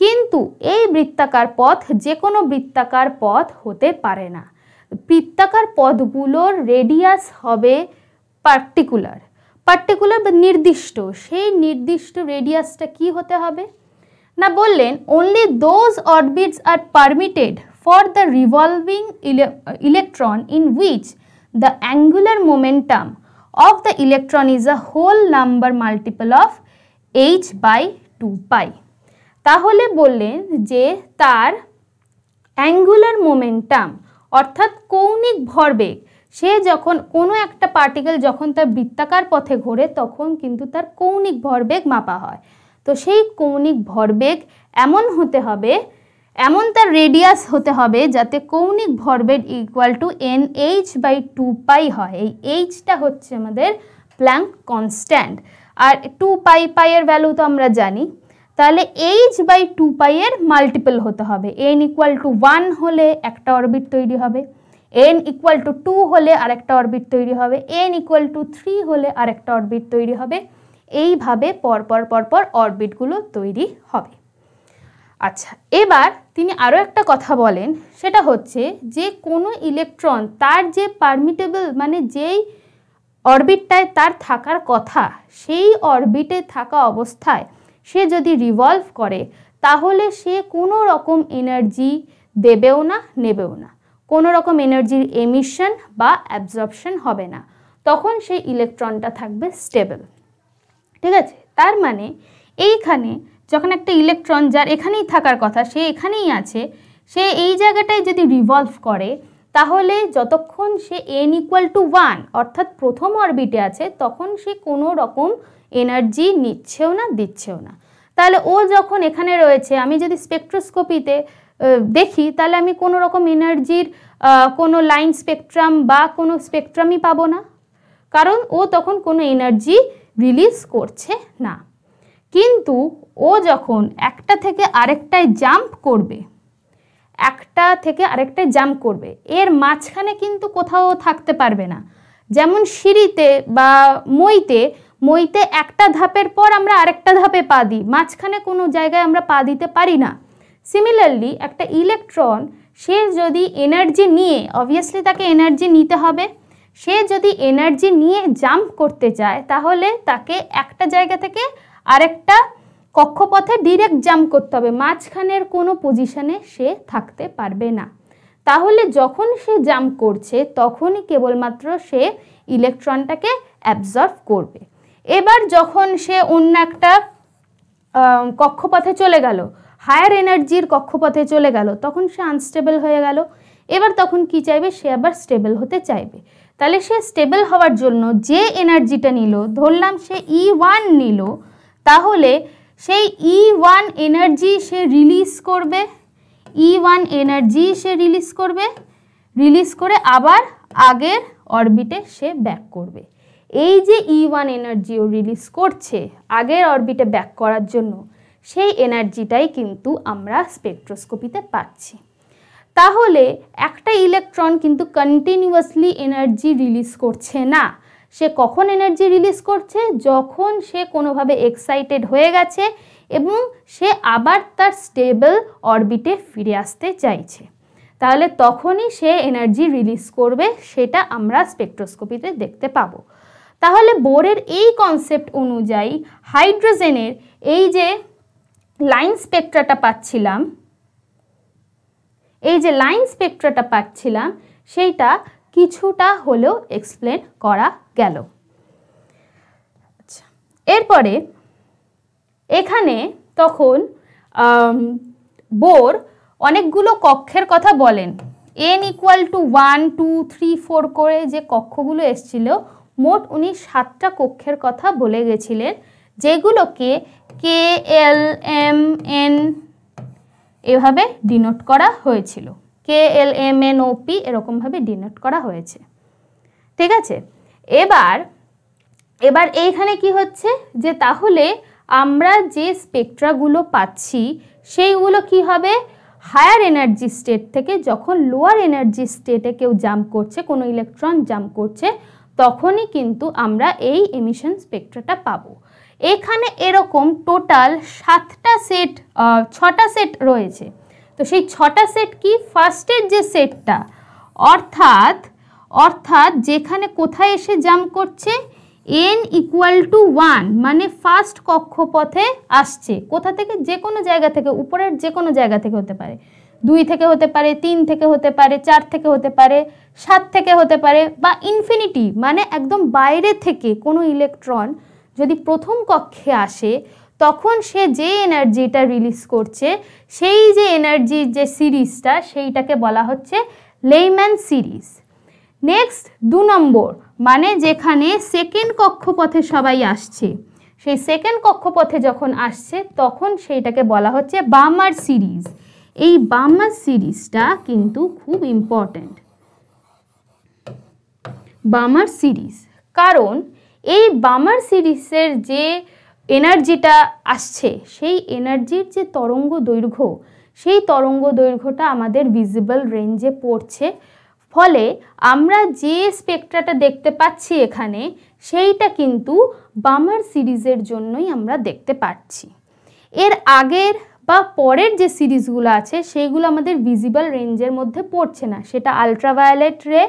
কিন্তু এই বৃত্তাকার পথ যে কোনো বৃত্তাকার পথ হতে পারে না বৃত্তাকার পদগুলোর রেডিয়াস হবে পার্টিকুলার পার্টিকুলার বা নির্দিষ্ট সেই নির্দিষ্ট রেডিয়াসটা কি হতে হবে না বললেন only those orbits are permitted for the revolving electron in which the angular momentum of the electron is a whole number multiple of H by two pi তাহলে বললেন যে তার অ্যাঙ্গুলার মোমেন্টাম অর্থাৎ কৌণিক ভরবেগ সে যখন কোনো একটা পার্টিকেল যখন তার বৃত্তাকার পথে ঘোরে তখন কিন্তু তার কৌণিক ভরবেগ মাপা হয় তো সেই কৌণিক ভরবেগ এমন হতে হবে এমন তার রেডিয়াস হতে হবে যাতে কৌণিক ভরবেগ equal to N H by two pi হয় এই এইচটা হচ্ছে আমাদের প্ল্যাঙ্ক কনস্ট্যান্ট আর টু পাই পাইয়ের ভ্যালু তো আমরা জানি তাহলে এইচ বাই টু পাইয়ের মাল্টিপল হতে হবে এন ইকুয়াল টু ওয়ান হলে একটা অরবিট তৈরি হবে এন ইকুয়াল টু টু হলে আরেকটা অরবিট তৈরি হবে এন ইকুয়াল টু থ্রি হলে আরেকটা অরবিট তৈরি হবে এইভাবে পরপর পরপর অরবিটগুলো তৈরি হবে আচ্ছা এবার তিনি আরও একটা কথা বলেন সেটা হচ্ছে যে কোনো ইলেকট্রন তার যে পারমিটেবল মানে যেই অরবিটটায় তার থাকার কথা সেই অরবিটে থাকা অবস্থায় সে যদি রিভলভ করে তাহলে সে কোনো রকম এনার্জি দেবেও না নেবেও না কোনো রকম এনার্জির এমিশন বা অ্যাবজর্পশন হবে না তখন সেই ইলেকট্রনটা থাকবে স্টেবল ঠিক আছে তার মানে এইখানে যখন একটা ইলেকট্রন যার এখানেই থাকার কথা সে এখানেই আছে সে এই জায়গাটায় যদি রিভলভ করে তাহলে যতক্ষণ সে এন ইকুয়াল টু ওয়ান অর্থাৎ প্রথম অরবিটে আছে তখন সে কোনো রকম এনার্জি নিচ্ছেও না দিচ্ছেও না তাহলে ও যখন এখানে রয়েছে আমি যদি স্পেকট্রোস্কোপিতে দেখি তাহলে আমি কোনো রকম এনার্জির কোনো লাইন স্পেকট্রাম বা কোনো স্পেকট্রামই পাবো না কারণ ও তখন কোনো এনার্জি রিলিজ করছে না কিন্তু ও যখন একটা থেকে আরেকটায় জাম্প করবে একটা থেকে আরেকটায় জাম্প করবে এর মাঝখানে কিন্তু কোথাও থাকতে পারবে না যেমন সিঁড়িতে বা মইতে মইতে একটা ধাপের পর আমরা আরেকটা ধাপে পা দিই মাঝখানে কোনো জায়গায় আমরা পা দিতে পারি না সিমিলারলি একটা ইলেকট্রন সে যদি এনার্জি নিয়ে অবভিয়াসলি তাকে এনার্জি নিতে হবে সে যদি এনার্জি নিয়ে জাম্প করতে চায় তাহলে তাকে একটা জায়গা থেকে আরেকটা কক্ষপথে ডিরেক্ট জাম্প করতে হবে মাঝখানের কোনো পজিশানে সে থাকতে পারবে না তাহলে যখন সে জাম্প করছে তখনই কেবলমাত্র সে ইলেকট্রনটাকে অ্যাবজর্ভ করবে এবার যখন সে অন্য একটা কক্ষপথে চলে গেল হায়ার এনার্জির কক্ষপথে চলে গেল তখন সে আনস্টেবল হয়ে গেল এবার তখন কি চাইবে সে আবার স্টেবল হতে চাইবে তাহলে সে স্টেবল হওয়ার জন্য যে এনার্জিটা নিল ধরলাম সে ই e ওয়ান নিল তাহলে সেই ই ওয়ান এনার্জি সে রিলিজ করবে ই ওয়ান এনার্জি সে রিলিজ করবে রিলিজ করে আবার আগের অরবিটে সে ব্যাক করবে এই যে ই ওয়ান এনার্জিও রিলিজ করছে আগের অরবিটে ব্যাক করার জন্য সেই এনার্জিটাই কিন্তু আমরা স্পেকট্রোস্কোপিতে পাচ্ছি তাহলে একটা ইলেকট্রন কিন্তু কন্টিনিউয়াসলি এনার্জি রিলিজ করছে না সে কখন এনার্জি রিলিজ করছে যখন সে কোনোভাবে এক্সাইটেড হয়ে গেছে এবং সে আবার তার স্টেবল অরবিটে ফিরে আসতে চাইছে তাহলে তখনই সে এনার্জি রিলিজ করবে সেটা আমরা স্পেকট্রোস্কোপিতে দেখতে পাবো তাহলে বোরের এই কনসেপ্ট অনুযায়ী হাইড্রোজেনের এই যে লাইন স্পেকট্রাটা পাচ্ছিলাম এই যে লাইন স্পেকট্রাটা পাচ্ছিলাম সেইটা কিছুটা হলেও এক্সপ্লেন করা গেল আচ্ছা এরপরে এখানে তখন বোর অনেকগুলো কক্ষের কথা বলেন N equal to one two three four করে যে কক্ষগুলো এসছিল মোট উনি সাতটা কক্ষের কথা বলে গেছিলেন যেগুলোকে কে এল এম এন এভাবে ডিনোট করা হয়েছিল K L M N O P এরকমভাবে ডিনোট করা হয়েছে ঠিক আছে এবার এবার এইখানে কি হচ্ছে যে তাহলে আমরা যে স্পেকট্রাগুলো পাচ্ছি সেইগুলো কি হবে হায়ার এনার্জি স্টেট থেকে যখন লোয়ার এনার্জি স্টেটে কেউ জাম্প করছে কোনো ইলেকট্রন জাম্প করছে তখনই কিন্তু আমরা এই এমিশন স্পেকট্রাটা পাবো এখানে এরকম টোটাল সাতটা সেট ছটা সেট রয়েছে তো সেই ছটা সেট কি ফার্স্টের যে সেটটা অর্থাৎ অর্থাৎ যেখানে কোথায় এসে জাম করছে এন ইকুয়াল টু ওয়ান মানে ফার্স্ট কক্ষপথে আসছে কোথা থেকে যে কোনো জায়গা থেকে উপরের যে কোনো জায়গা থেকে হতে পারে দুই থেকে হতে পারে তিন থেকে হতে পারে চার থেকে হতে পারে সাত থেকে হতে পারে বা ইনফিনিটি মানে একদম বাইরে থেকে কোনো ইলেকট্রন যদি প্রথম কক্ষে আসে তখন সে যে এনার্জিটা রিলিজ করছে সেই যে এনার্জির যে সিরিজটা সেইটাকে বলা হচ্ছে লেইম্যান সিরিজ নেক্সট দু নম্বর মানে যেখানে সেকেন্ড কক্ষপথে সবাই আসছে সেই সেকেন্ড কক্ষপথে যখন আসছে তখন সেইটাকে বলা হচ্ছে বামার সিরিজ এই বাম্মাস সিরিজটা কিন্তু খুব ইম্পর্ট্যান্ট বামার সিরিজ কারণ এই বামার সিরিজের যে এনার্জিটা আসছে সেই এনার্জির যে তরঙ্গ দৈর্ঘ্য সেই তরঙ্গ দৈর্ঘ্যটা আমাদের ভিজিবল রেঞ্জে পড়ছে ফলে আমরা যে স্পেকট্রাটা দেখতে পাচ্ছি এখানে সেইটা কিন্তু বামার সিরিজের জন্যই আমরা দেখতে পাচ্ছি এর আগের বা পরের যে সিরিজগুলো আছে সেইগুলো আমাদের ভিজিবল রেঞ্জের মধ্যে পড়ছে না সেটা আলট্রাভায়োলেট রে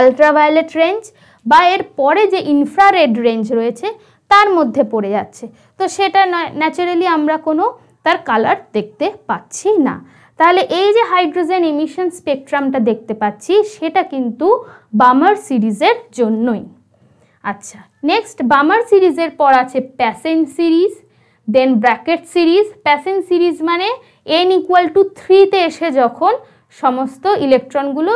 আলট্রাভায়োলেট রেঞ্জ বা এর পরে যে ইনফ্রারেড রেঞ্জ রয়েছে তার মধ্যে পড়ে যাচ্ছে তো সেটা ন্যাচারালি আমরা কোনো তার কালার দেখতে পাচ্ছি না তাহলে এই যে হাইড্রোজেন ইমিশন স্পেকট্রামটা দেখতে পাচ্ছি সেটা কিন্তু বামার সিরিজের জন্যই আচ্ছা নেক্সট বামার সিরিজের পর আছে Paschen series then Brackett series Paschen series মানে এন ইকুয়াল টু থ্রিতে এসে যখন সমস্ত ইলেকট্রনগুলো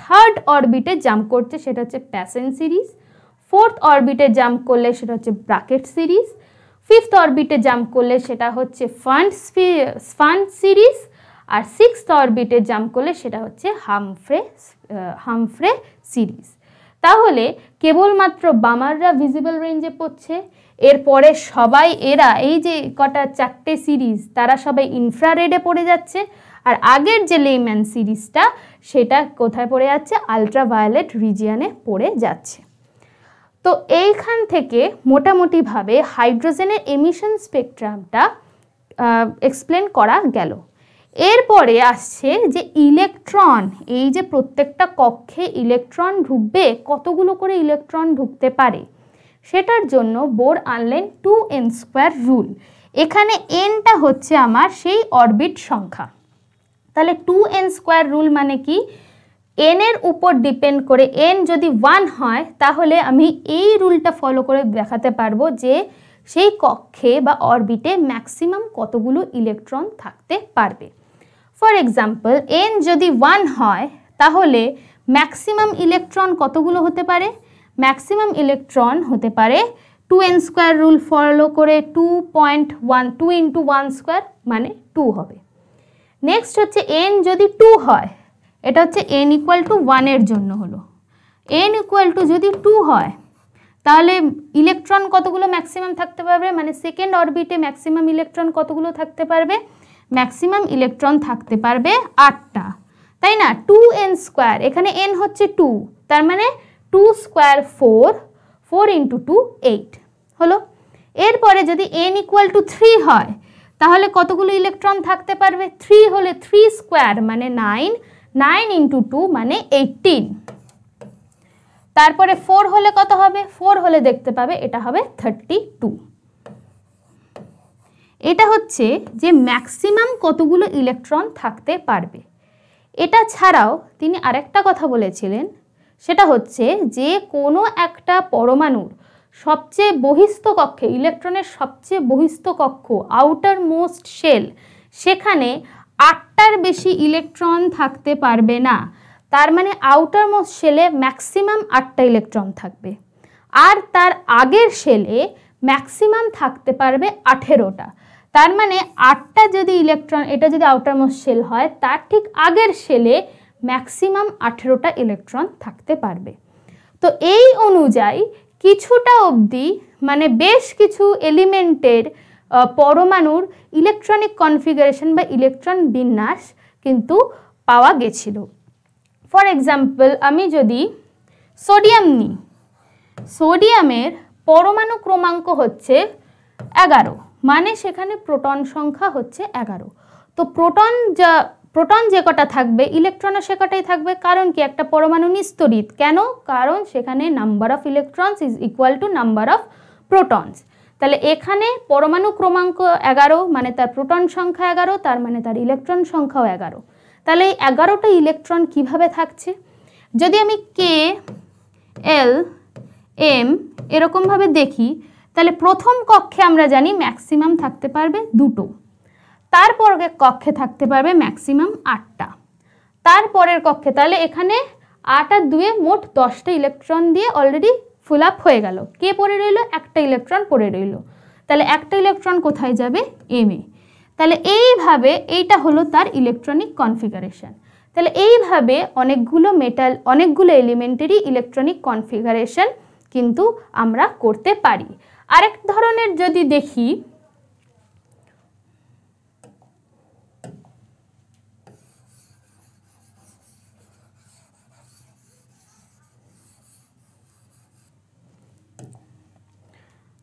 থার্ড অরবিটে জাম্প করছে সেটা হচ্ছে প্যাসেন সিরিজ ফোর্থ অরবিটে জাম্প করলে সেটা হচ্ছে ব্র্যাকেট সিরিজ ফিফথ অরবিটে জাম্প করলে সেটা হচ্ছে ফান্ড ফান্ড সিরিজ আর সিক্সথ অরবিটে জাম্প করলে সেটা হচ্ছে হামফ্রে হামফ্রে সিরিজ তাহলে কেবলমাত্র বামাররা ভিজিবল রেঞ্জে পড়ছে এরপরে সবাই এরা এই যে কটা চারটে সিরিজ তারা সবাই ইনফ্রারেডে পড়ে যাচ্ছে আর আগের যে লেম্যান সিরিজটা সেটা কোথায় পড়ে যাচ্ছে আলট্রাভায়োলেট রিজিয়ানে পড়ে যাচ্ছে তো এইখান থেকে মোটামুটিভাবে হাইড্রোজেনের এমিশন স্পেকট্রামটা এক্সপ্লেন করা গেল এরপরে আসছে যে ইলেকট্রন এই যে প্রত্যেকটা কক্ষে ইলেকট্রন ঢুকবে কতগুলো করে ইলেকট্রন ঢুকতে পারে সেটার জন্য বোর আনলেন টু এন স্কোয়ার রুল এখানে এনটা হচ্ছে আমার সেই অরবিট সংখ্যা তাহলে টু এন স্কোয়ার রুল মানে কি এন এর উপর ডিপেন্ড করে এন যদি ওয়ান হয় তাহলে আমি এই রুলটা ফলো করে দেখাতে পারবো যে সেই কক্ষে বা অরবিটে ম্যাক্সিমাম কতগুলো ইলেকট্রন থাকতে পারবে ফর এক্সাম্পল এন যদি ওয়ান হয় তাহলে ম্যাক্সিমাম ইলেকট্রন কতগুলো হতে পারে ম্যাক্সিমাম ইলেকট্রন হতে পারে two N square rule follow করে two point one two into one square মানে টু হবে নেক্সট হচ্ছে এন যদি টু হয় এটা হচ্ছে এন ইকুয়াল টু ওয়ানের জন্য হলো এন ইকুয়াল টু যদি টু হয় তাহলে ইলেকট্রন কতগুলো ম্যাক্সিমাম থাকতে পারবে মানে সেকেন্ড অরবিটে ম্যাক্সিমাম ইলেকট্রন কতগুলো থাকতে পারবে ম্যাক্সিমাম ইলেকট্রন থাকতে পারবে আটটা তাই না টু এন স্কোয়ার এখানে এন হচ্ছে টু তার মানে two square four four into two eight হলো এরপরে যদি এন ইকুয়াল টু থ্রি হয় তাহলে কতগুলো ইলেকট্রন থাকতে পারবে থ্রি হলে থ্রি স্কোয়ার মানে নাইন নাইন ইন্টু টু মানে এইটিন তারপরে ফোর হলে কত হবে ফোর হলে দেখতে পাবে এটা হবে থার্টি টু এটা হচ্ছে যে ম্যাক্সিমাম কতগুলো ইলেকট্রন থাকতে পারবে এটা ছাড়াও তিনি আরেকটা কথা বলেছিলেন সেটা হচ্ছে যে কোনো একটা পরমাণুর সবচেয়ে বহিস্থ কক্ষে ইলেকট্রনের সবচেয়ে বহিস্থ কক্ষ আউটার মোস্ট শেল সেখানে আটটার বেশি ইলেকট্রন থাকতে পারবে না তার মানে আউটার মোস্ট শেলে ম্যাক্সিমাম আটটা ইলেকট্রন থাকবে আর তার আগের শেলে ম্যাক্সিমাম থাকতে পারবে আঠেরোটা তার মানে আটটা যদি ইলেকট্রন এটা যদি আউটার মোস্ট শেল হয় তার ঠিক আগের শেলে ম্যাক্সিমাম আঠেরোটা ইলেকট্রন থাকতে পারবে তো এই অনুযায়ী কিছুটা অবধি মানে বেশ কিছু এলিমেন্টের পরমাণুর ইলেকট্রনিক কনফিগারেশন বা ইলেকট্রন বিন্যাস কিন্তু পাওয়া গেছিল ফর এক্সাম্পল আমি যদি সোডিয়াম নিই সোডিয়ামের পরমাণু ক্রমাঙ্ক হচ্ছে এগারো মানে সেখানে প্রোটন সংখ্যা হচ্ছে এগারো তো প্রোটন যা প্রোটন যে কটা থাকবে ইলেকট্রনও সে কটাই থাকবে কারণ কি একটা পরমাণু নিস্তরিত কেন কারণ সেখানে number of electrons is equal to number of protons তাহলে এখানে পরমাণু ক্রমাঙ্ক এগারো মানে তার প্রোটন সংখ্যা এগারো তার মানে তার ইলেকট্রন সংখ্যাও এগারো তাহলে এই এগারোটা ইলেকট্রন কিভাবে থাকছে যদি আমি কে এল এম এরকমভাবে দেখি তাহলে প্রথম কক্ষে আমরা জানি ম্যাক্সিমাম থাকতে পারবে দুটো তারপর কক্ষে থাকতে পারবে ম্যাক্সিমাম আটটা তারপরের কক্ষে তাহলে এখানে আট আর দুয়ে মোট দশটা ইলেকট্রন দিয়ে অলরেডি ফুল আপ হয়ে গেল কে পড়ে রইল একটা ইলেকট্রন পড়ে রইল তাহলে একটা ইলেকট্রন কোথায় যাবে এম এ তাহলে এইভাবে এইটা হলো তার ইলেকট্রনিক কনফিগারেশন তাহলে এইভাবে অনেকগুলো মেটাল অনেকগুলো এলিমেন্টারি ইলেকট্রনিক কনফিগারেশন কিন্তু আমরা করতে পারি আরেক ধরনের যদি দেখি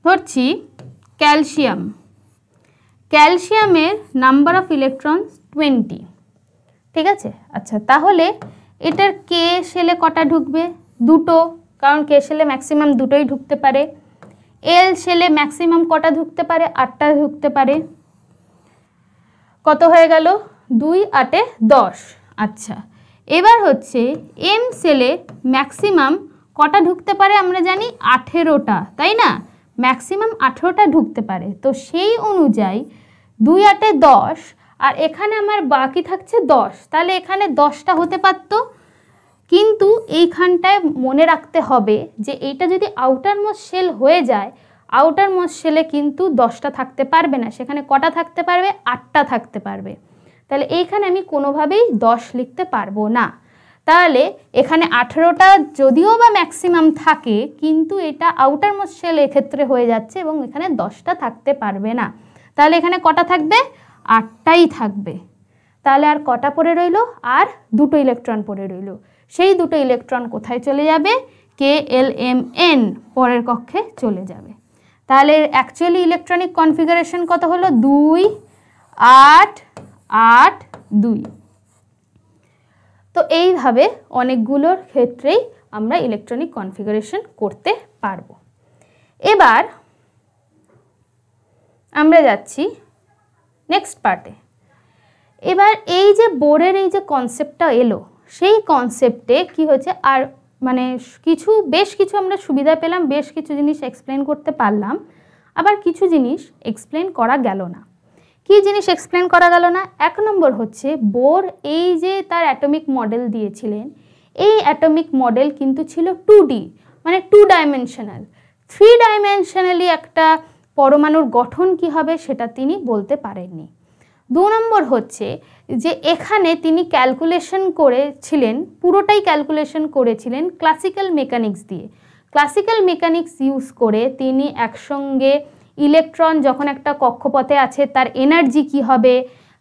ধরছি ক্যালসিয়াম ক্যালসিয়ামের নাম্বার অফ ইলেকট্রন টোয়েন্টি ঠিক আছে আচ্ছা তাহলে এটার কে সেলে কটা ঢুকবে দুটো কারণ কে সেলে ম্যাক্সিমাম দুটোই ঢুকতে পারে এল সেলে ম্যাক্সিমাম কটা ঢুকতে পারে আটটা ঢুকতে পারে কত হয়ে গেল দুই আটে দশ আচ্ছা এবার হচ্ছে এম সেলে ম্যাক্সিমাম কটা ঢুকতে পারে আমরা জানি আঠেরোটা তাই না ম্যাক্সিমাম আঠেরোটা ঢুকতে পারে তো সেই অনুযায়ী দুই আটে দশ আর এখানে আমার বাকি থাকছে দশ তাহলে এখানে দশটা হতে পারতো কিন্তু এইখানটায় মনে রাখতে হবে যে এইটা যদি আউটার মোস্ট সেল হয়ে যায় আউটার মোস্ট সেলে কিন্তু দশটা থাকতে পারবে না সেখানে কটা থাকতে পারবে আটটা থাকতে পারবে তাহলে এইখানে আমি কোনোভাবেই দশ লিখতে পারবো না তাহলে এখানে আঠেরোটা যদিও বা ম্যাক্সিমাম থাকে কিন্তু এটা আউটার মোস্ট সেল এক্ষেত্রে হয়ে যাচ্ছে এবং এখানে দশটা থাকতে পারবে না তাহলে এখানে কটা থাকবে আটটাই থাকবে তাহলে আর কটা পরে রইল আর দুটো ইলেকট্রন পরে রইল সেই দুটো ইলেকট্রন কোথায় চলে যাবে কে এল এম এন পরের কক্ষে চলে যাবে তাহলে অ্যাকচুয়ালি ইলেকট্রনিক কনফিগারেশন কত হলো দুই আট আট দুই তো এইভাবে অনেকগুলোর ক্ষেত্রেই আমরা ইলেকট্রনিক কনফিগারেশন করতে পারবো এবার আমরা যাচ্ছি নেক্সট পার্টে এবার এই যে বোর্ডের এই যে কনসেপ্টটা এলো সেই কনসেপ্টে কি হয়েছে আর মানে কিছু বেশ কিছু আমরা সুবিধা পেলাম বেশ কিছু জিনিস এক্সপ্লেন করতে পারলাম আবার কিছু জিনিস এক্সপ্লেন করা গেল না কি জিনিস এক্সপ্লেন করা গেল না এক নম্বর হচ্ছে বোর এই যে তার অ্যাটমিক মডেল দিয়েছিলেন এই অ্যাটমিক মডেল কিন্তু ছিল টু মানে টু ডাইমেনশনাল থ্রি ডাইমেনশনালি একটা পরমাণুর গঠন কি হবে সেটা তিনি বলতে পারেননি দু নম্বর হচ্ছে যে এখানে তিনি ক্যালকুলেশন করেছিলেন পুরোটাই ক্যালকুলেশন করেছিলেন ক্লাসিক্যাল মেকানিক্স দিয়ে ক্লাসিক্যাল মেকানিক্স ইউজ করে তিনি একসঙ্গে ইলেকট্রন যখন একটা কক্ষপথে আছে তার এনার্জি কি হবে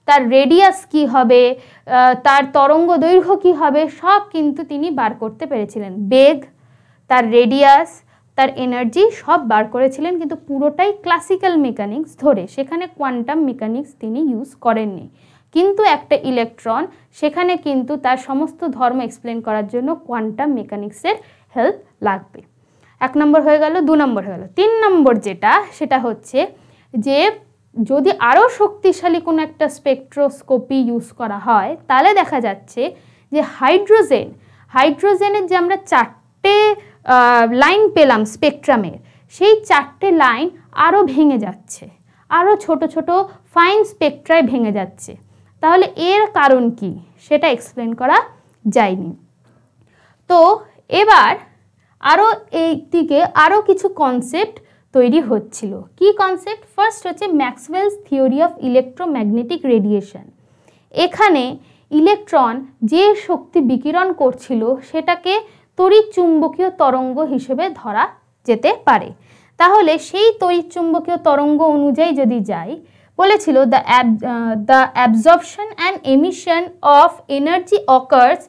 তার রেডিয়াস কি হবে তার তরঙ্গ দৈর্ঘ্য কি হবে সব কিন্তু তিনি বার করতে পেরেছিলেন বেগ তার রেডিয়াস তার এনার্জি সব বার করেছিলেন কিন্তু পুরোটাই ক্লাসিক্যাল মেকানিক্স ধরে সেখানে কোয়ান্টাম মেকানিক্স তিনি ইউজ করেননি কিন্তু একটা ইলেকট্রন সেখানে কিন্তু তার সমস্ত ধর্ম এক্সপ্লেন করার জন্য কোয়ান্টাম মেকানিক্সের হেল্প লাগবে এক নম্বর হয়ে গেল দু নম্বর হয়ে গেল তিন নম্বর যেটা সেটা হচ্ছে যে যদি আরও শক্তিশালী কোনো একটা স্পেকট্রোস্কোপি ইউজ করা হয় তাহলে দেখা যাচ্ছে যে হাইড্রোজেন হাইড্রোজেনের যে আমরা চারটে লাইন পেলাম স্পেকট্রামের সেই চারটে লাইন আরও ভেঙে যাচ্ছে আরও ছোট ছোট ফাইন স্পেকট্রায় ভেঙে যাচ্ছে তাহলে এর কারণ কি সেটা এক্সপ্লেন করা যায়নি তো এবার আরও এই দিকে আরও কিছু কনসেপ্ট তৈরি হচ্ছিল কি কনসেপ্ট ফার্স্ট হচ্ছে Maxwell's theory of electromagnetic radiation এখানে ইলেকট্রন যে শক্তি বিকিরণ করছিল সেটাকে তড়িৎ চুম্বকীয় তরঙ্গ হিসেবে ধরা যেতে পারে তাহলে সেই তড়িৎ চুম্বকীয় তরঙ্গ অনুযায়ী যদি যাই বলেছিল the the absorption and emission of energy occurs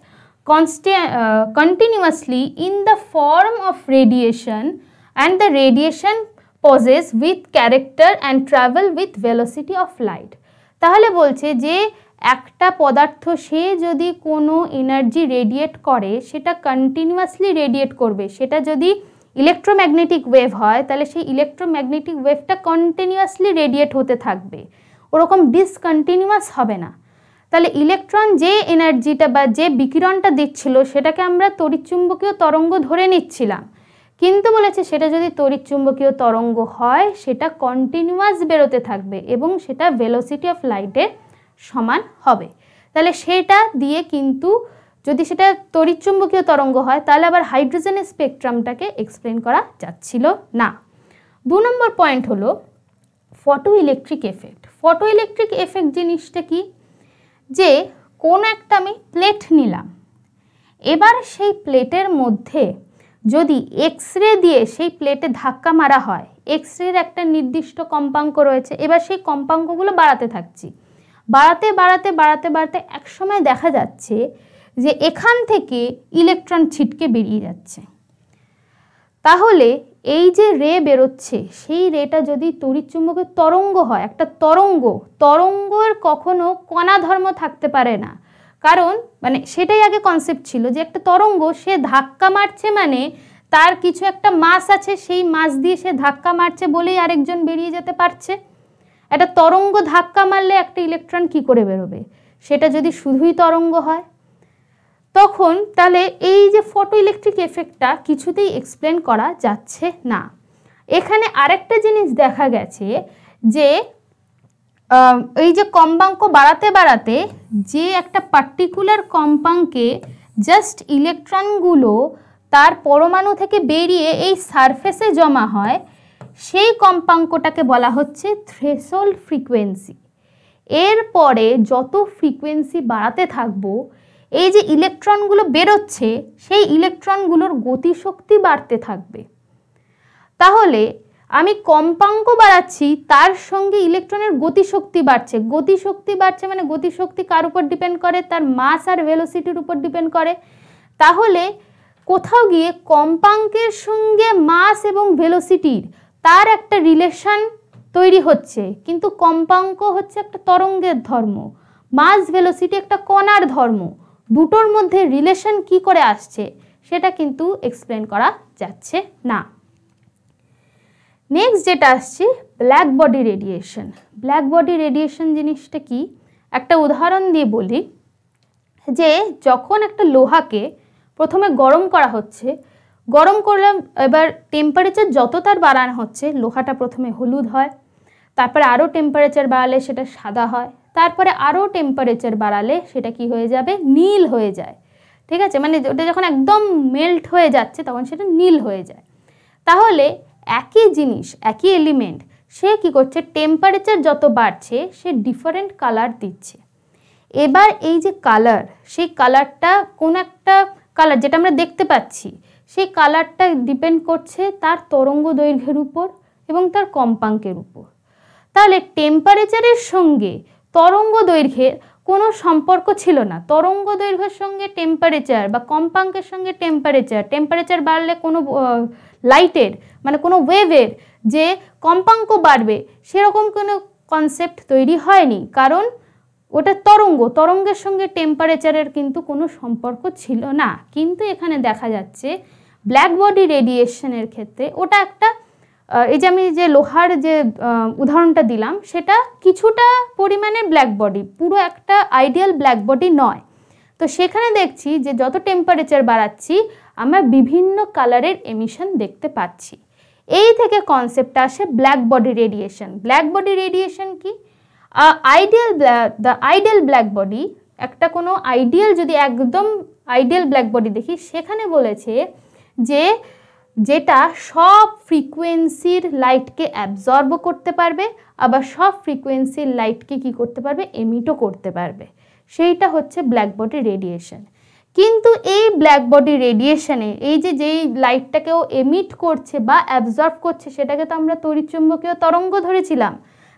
Uh, continuously in the form of radiation and the radiation poses with character and travel with velocity of light. তাহলে বলছে যে একটা পদার্থ সে যদি কোনো এনার্জি রেডিয়েট করে সেটা কন্টিনিউয়াসলি রেডিয়েট করবে সেটা যদি ইলেকট্রোম্যাগনেটিক ওয়েভ হয় তাহলে সেই ইলেকট্রোম্যাগনেটিক ওয়েভটা কন্টিনিউয়াসলি রেডিয়েট হতে থাকবে ওরকম ডিসকন্টিনিউয়াস হবে না তাহলে ইলেকট্রন যে এনার্জিটা বা যে বিকিরণটা দিচ্ছিল সেটাকে আমরা তড়িৎচুম্বকীয় তরঙ্গ ধরে নিচ্ছিলাম কিন্তু বলেছে সেটা যদি তড়িৎচুম্বকীয় তরঙ্গ হয় সেটা কন্টিনিউয়াস বেরোতে থাকবে এবং সেটা ভেলোসিটি অফ লাইটের সমান হবে তাহলে সেটা দিয়ে কিন্তু যদি সেটা তড়িৎচুম্বকীয় তরঙ্গ হয় তাহলে আবার হাইড্রোজেনের স্পেকট্রামটাকে এক্সপ্লেন করা যাচ্ছিল না দু নম্বর পয়েন্ট হলো photoelectric effect photoelectric effect জিনিসটা কি যে কোন একটা আমি প্লেট নিলাম এবার সেই প্লেটের মধ্যে যদি এক্স রে দিয়ে সেই প্লেটে ধাক্কা মারা হয় এক্স রের একটা নির্দিষ্ট কম্পাঙ্ক রয়েছে এবার সেই কম্পাঙ্কগুলো বাড়াতে থাকছি বাড়াতে বাড়াতে বাড়াতে বাড়াতে একসময় দেখা যাচ্ছে যে এখান থেকে ইলেকট্রন ছিটকে বেরিয়ে যাচ্ছে তাহলে এই যে রে বেরোচ্ছে সেই রেটা যদি তড়িৎ চুম্বকের তরঙ্গ হয় একটা তরঙ্গ তরঙ্গের কখনো কণা ধর্ম থাকতে পারে না কারণ মানে সেটাই আগে কনসেপ্ট ছিল যে একটা তরঙ্গ সে ধাক্কা মারছে মানে তার কিছু একটা মাস আছে সেই মাস দিয়ে সে ধাক্কা মারছে বলেই আরেকজন বেরিয়ে যেতে পারছে একটা তরঙ্গ ধাক্কা মারলে একটা ইলেকট্রন কি করে বেরোবে সেটা যদি শুধুই তরঙ্গ হয় তখন তাহলে এই যে ফটো ইলেকট্রিক এফেক্টটা কিছুতেই এক্সপ্লেন করা যাচ্ছে না এখানে আরেকটা জিনিস দেখা গেছে যে এই যে কম্পাঙ্ক বাড়াতে বাড়াতে যে একটা পার্টিকুলার কম্পাঙ্কে জাস্ট ইলেকট্রনগুলো তার পরমাণু থেকে বেরিয়ে এই সারফেসে জমা হয় সেই কম্পাঙ্কটাকে বলা হচ্ছে থ্রেসোল ফ্রিকোয়েন্সি এরপরে যত ফ্রিকোয়েন্সি বাড়াতে থাকবো এই যে ইলেকট্রনগুলো বেরোচ্ছে সেই ইলেকট্রনগুলোর গতিশক্তি বাড়তে থাকবে তাহলে আমি কম্পাঙ্ক বাড়াচ্ছি তার সঙ্গে ইলেকট্রনের গতিশক্তি বাড়ছে গতিশক্তি বাড়ছে মানে গতিশক্তি কার উপর ডিপেন্ড করে তার মাস আর ভেলোসিটির উপর ডিপেন্ড করে তাহলে কোথাও গিয়ে কম্পাঙ্কের সঙ্গে মাস এবং ভেলোসিটির তার একটা রিলেশন তৈরি হচ্ছে কিন্তু কম্পাঙ্ক হচ্ছে একটা তরঙ্গের ধর্ম মাস ভেলোসিটি একটা কণার ধর্ম দুটোর মধ্যে রিলেশন কি করে আসছে সেটা কিন্তু এক্সপ্লেন করা যাচ্ছে না নেক্সট যেটা আসছে black body radiation black body radiation জিনিসটা কি একটা উদাহরণ দিয়ে বলি যে যখন একটা লোহাকে প্রথমে গরম করা হচ্ছে গরম করলাম এবার টেম্পারেচার যত তার বাড়ানো হচ্ছে লোহাটা প্রথমে হলুদ হয় তারপরে আরও টেম্পারেচার বাড়ালে সেটা সাদা হয় তারপরে আরও টেম্পারেচার বাড়ালে সেটা কি হয়ে যাবে নীল হয়ে যায় ঠিক আছে মানে ওটা যখন একদম মেল্ট হয়ে যাচ্ছে তখন সেটা নীল হয়ে যায় তাহলে একই জিনিস একই এলিমেন্ট সে কি করছে টেম্পারেচার যত বাড়ছে সে ডিফারেন্ট কালার দিচ্ছে এবার এই যে কালার সেই কালারটা কোন একটা কালার যেটা আমরা দেখতে পাচ্ছি সেই কালারটা ডিপেন্ড করছে তার তরঙ্গ দৈর্ঘ্যের উপর এবং তার কম্পাঙ্কের উপর তাহলে টেম্পারেচারের সঙ্গে তরঙ্গ দৈর্ঘ্যের কোনো সম্পর্ক ছিল না তরঙ্গ দৈর্ঘ্যের সঙ্গে টেম্পারেচার বা কম্পাঙ্কের সঙ্গে টেম্পারেচার টেম্পারেচার বাড়লে কোনো লাইটের মানে কোনো ওয়েভের যে কম্পাঙ্ক বাড়বে সেরকম কোনো কনসেপ্ট তৈরি হয়নি কারণ ওটা তরঙ্গ তরঙ্গের সঙ্গে টেম্পারেচারের কিন্তু কোনো সম্পর্ক ছিল না কিন্তু এখানে দেখা যাচ্ছে ব্ল্যাক বডি রেডিয়েশনের ক্ষেত্রে ওটা একটা এই যে আমি যে লোহার যে উদাহরণটা দিলাম সেটা কিছুটা পরিমাণে ব্ল্যাক বডি পুরো একটা আইডিয়াল ব্ল্যাক বডি নয় তো সেখানে দেখছি যে যত টেম্পারেচার বাড়াচ্ছি আমরা বিভিন্ন কালারের এমিশন দেখতে পাচ্ছি এই থেকে কনসেপ্ট আসে black body radiation black body radiation কি ideal the ideal black body একটা কোনো আইডিয়াল যদি একদম আইডিয়াল ব্ল্যাক বডি দেখি সেখানে বলেছে যে যেটা সব ফ্রিকোয়েন্সির লাইটকে অ্যাবজর্বও করতে পারবে আবার সব ফ্রিকোয়েন্সির লাইটকে কি করতে পারবে এমিটও করতে পারবে সেইটা হচ্ছে ব্ল্যাক বডি রেডিয়েশন কিন্তু এই ব্ল্যাক বডি রেডিয়েশনে এই যে যেই লাইটটাকে ও এমিট করছে বা অ্যাবজর্ব করছে সেটাকে তো আমরা তড়িৎচুম্বকীয় তরঙ্গ ধরেছিলাম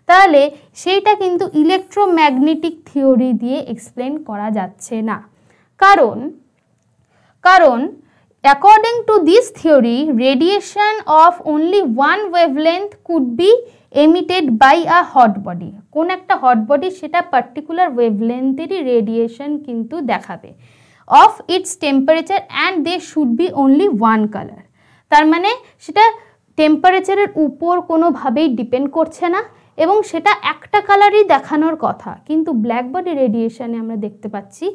তাহলে সেইটা কিন্তু ইলেকট্রোম্যাগনেটিক থিওরি দিয়ে এক্সপ্লেন করা যাচ্ছে না কারণ কারণ According to this theory, radiation of only one wavelength could be emitted by a hot body কোন একটা হট বডি সেটা পার্টিকুলার ওয়েভলেন্থেরই রেডিয়েশন কিন্তু দেখাবে of its temperature and they should be only one colour তার মানে সেটা টেম্পারেচারের উপর কোনোভাবেই ডিপেন্ড করছে না এবং সেটা একটা কালারই দেখানোর কথা কিন্তু ব্ল্যাক বডি রেডিয়েশানে আমরা দেখতে পাচ্ছি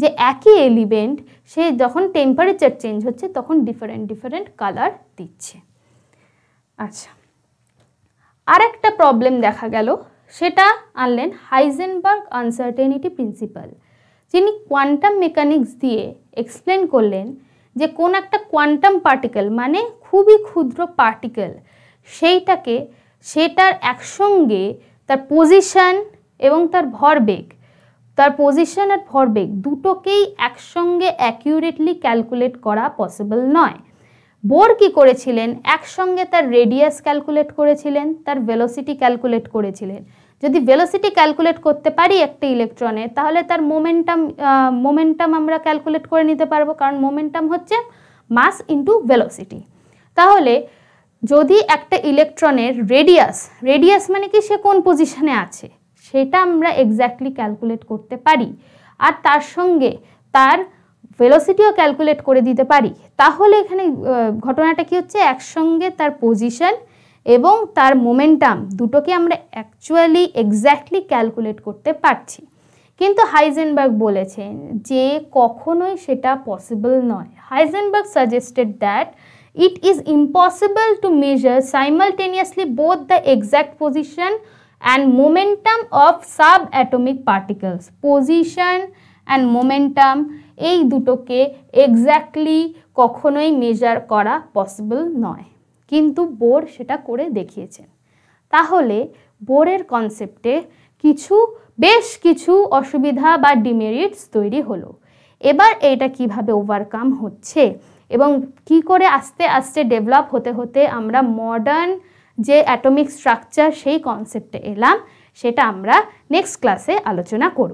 যে একই এলিমেন্ট সে যখন টেম্পারেচার চেঞ্জ হচ্ছে তখন ডিফারেন্ট ডিফারেন্ট কালার দিচ্ছে আচ্ছা আর একটা প্রবলেম দেখা গেল সেটা আনলেন হাইজেনবার্গ আনসার্টেনিটি প্রিন্সিপাল যিনি কোয়ান্টাম মেকানিক্স দিয়ে এক্সপ্লেন করলেন যে কোন একটা কোয়ান্টাম পার্টিকেল মানে খুবই ক্ষুদ্র পার্টিকেল সেইটাকে সেটার একসঙ্গে তার পজিশান এবং তার ভরবেগ তার পজিশন আর ভরবেগ দুটোকেই একসঙ্গে অ্যাকিউরেটলি ক্যালকুলেট করা পসিবল নয় বোর কি করেছিলেন একসঙ্গে তার রেডিয়াস ক্যালকুলেট করেছিলেন তার ভেলোসিটি ক্যালকুলেট করেছিলেন যদি ভেলোসিটি ক্যালকুলেট করতে পারি একটা ইলেকট্রনে তাহলে তার মোমেন্টাম মোমেন্টাম আমরা ক্যালকুলেট করে নিতে পারবো কারণ মোমেন্টাম হচ্ছে মাস ইন্টু ভেলোসিটি তাহলে যদি একটা ইলেকট্রনের রেডিয়াস রেডিয়াস মানে কি সে কোন পজিশনে আছে সেটা আমরা এক্স্যাক্টলি ক্যালকুলেট করতে পারি আর তার সঙ্গে তার ভেলোসিটিও ক্যালকুলেট করে দিতে পারি তাহলে এখানে ঘটনাটা কি হচ্ছে একসঙ্গে তার পজিশন এবং তার মোমেন্টাম দুটোকে আমরা অ্যাকচুয়ালি এক্স্যাক্টলি ক্যালকুলেট করতে পারছি কিন্তু হাইজেনবার্গ বলেছেন যে কখনোই সেটা পসিবল নয় Heisenberg suggested that it is impossible to measure simultaneously both the exact position and momentum of subatomic particles position and momentum এই দুটোকে এক্স্যাক্টলি কখনোই মেজার করা পসিবল নয় কিন্তু বোর সেটা করে দেখিয়েছেন তাহলে বোরের কনসেপ্টে কিছু বেশ কিছু অসুবিধা বা ডিমেরিটস তৈরি হলো এবার এটা কিভাবে ওভারকাম হচ্ছে এবং কি করে আস্তে আস্তে ডেভেলপ হতে হতে আমরা মডার্ন যে অ্যাটমিক স্ট্রাকচার সেই কনসেপ্টে এলাম সেটা আমরা নেক্সট ক্লাসে আলোচনা করব